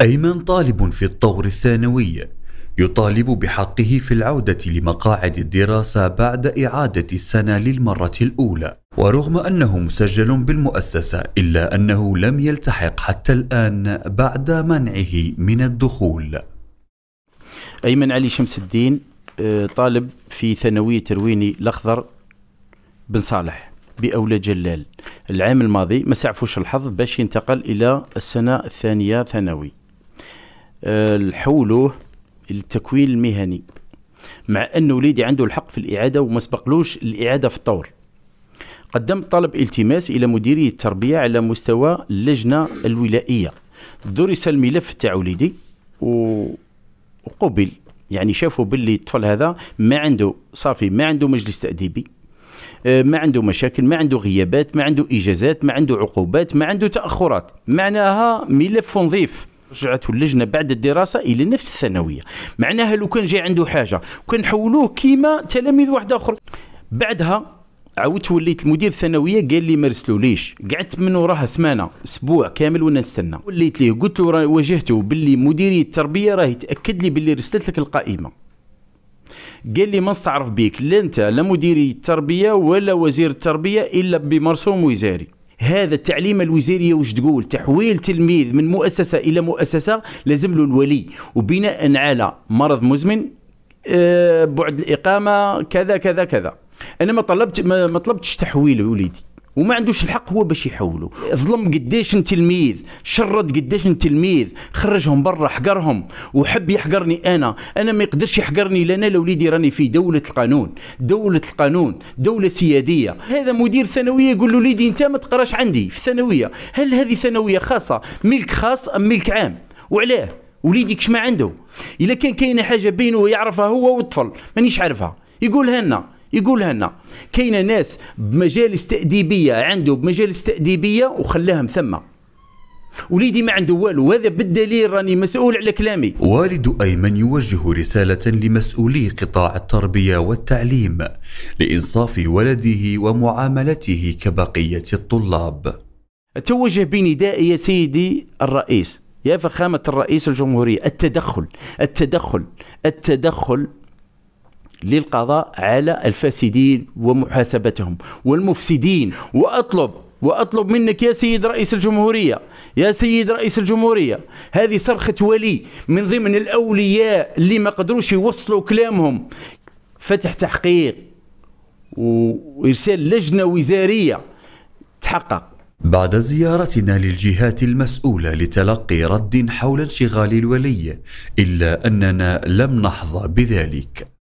أيمن طالب في الطور الثانوي يطالب بحقه في العودة لمقاعد الدراسة بعد إعادة السنة للمرة الأولى ورغم أنه مسجل بالمؤسسة إلا أنه لم يلتحق حتى الآن بعد منعه من الدخول أيمن علي شمس الدين آه، طالب في ثانوية ترويني الأخضر بن صالح بأولى جلال العام الماضي ما سعفوش الحظ باش ينتقل إلى السنة الثانية ثانوي نحولوه آه، للتكوين المهني مع أن وليدي عنده الحق في الإعادة وما سبقلوش الإعادة في الطور قدمت طلب التماس إلى مديرية التربية على مستوى اللجنة الولائية درس الملف تاع وليدي و... وقبل يعني شافوا باللي الطفل هذا ما عنده صافي ما عنده مجلس تأديبي آه، ما عنده مشاكل ما عنده غيابات ما عنده إجازات ما عنده عقوبات ما عنده تأخرات معناها ملف نظيف رجعته اللجنه بعد الدراسه الى نفس الثانويه معناها لو كان جاي عنده حاجه كان حولوه كيما تلاميذ واحد اخر بعدها عاودت وليت المدير الثانويه قال لي ما رسلوليش قعدت من وراها سمانه اسبوع كامل وانا نستنى وليت ليه قلت له راه واجهته باللي مديريه التربيه راهي تاكد لي باللي رسلت لك القائمه قال لي ما نستعرف بيك لا انت لا مديري التربيه ولا وزير التربيه الا بمرسوم وزاري هذا التعليم الوزاريه واش تقول تحويل تلميذ من مؤسسه الى مؤسسه لازم له الولي وبناء على مرض مزمن آه، بعد الاقامه كذا كذا كذا انا ما طلبت ما طلبتش تحويل وليدي وما عندوش الحق هو باش يحولو ظلم قديش تلميذ شرد قديش تلميذ خرجهم برا حقرهم وحب يحقرني انا انا ما يقدرش يحقرني لان انا وليدي راني في دوله القانون دوله القانون دوله سياديه هذا مدير ثانويه يقول له وليدي انت ما تقراش عندي في الثانويه هل هذه ثانويه خاصه ملك خاص ام ملك عام وعلاه وليدي كش ما عنده الا كان كاينه حاجه بينه ويعرفها هو والطفل مانيش عارفها يقولها لنا يقولها لنا كاينه ناس بمجالس تاديبيه عنده بمجالس تاديبيه وخلاهم ثم وليدي ما عنده والو وهذا بالدليل راني مسؤول على كلامي والد أيمن يوجه رسالة لمسؤولي قطاع التربية والتعليم لإنصاف ولده ومعاملته كبقية الطلاب أتوجه بنداء يا سيدي الرئيس يا فخامة الرئيس الجمهورية التدخل التدخل التدخل للقضاء على الفاسدين ومحاسبتهم والمفسدين واطلب واطلب منك يا سيد رئيس الجمهوريه يا سيد رئيس الجمهوريه هذه صرخه ولي من ضمن الاولياء اللي ما قدروش يوصلوا كلامهم فتح تحقيق وارسال لجنه وزاريه تحقق بعد زيارتنا للجهات المسؤولة لتلقي رد حول انشغال الولي إلا أننا لم نحظى بذلك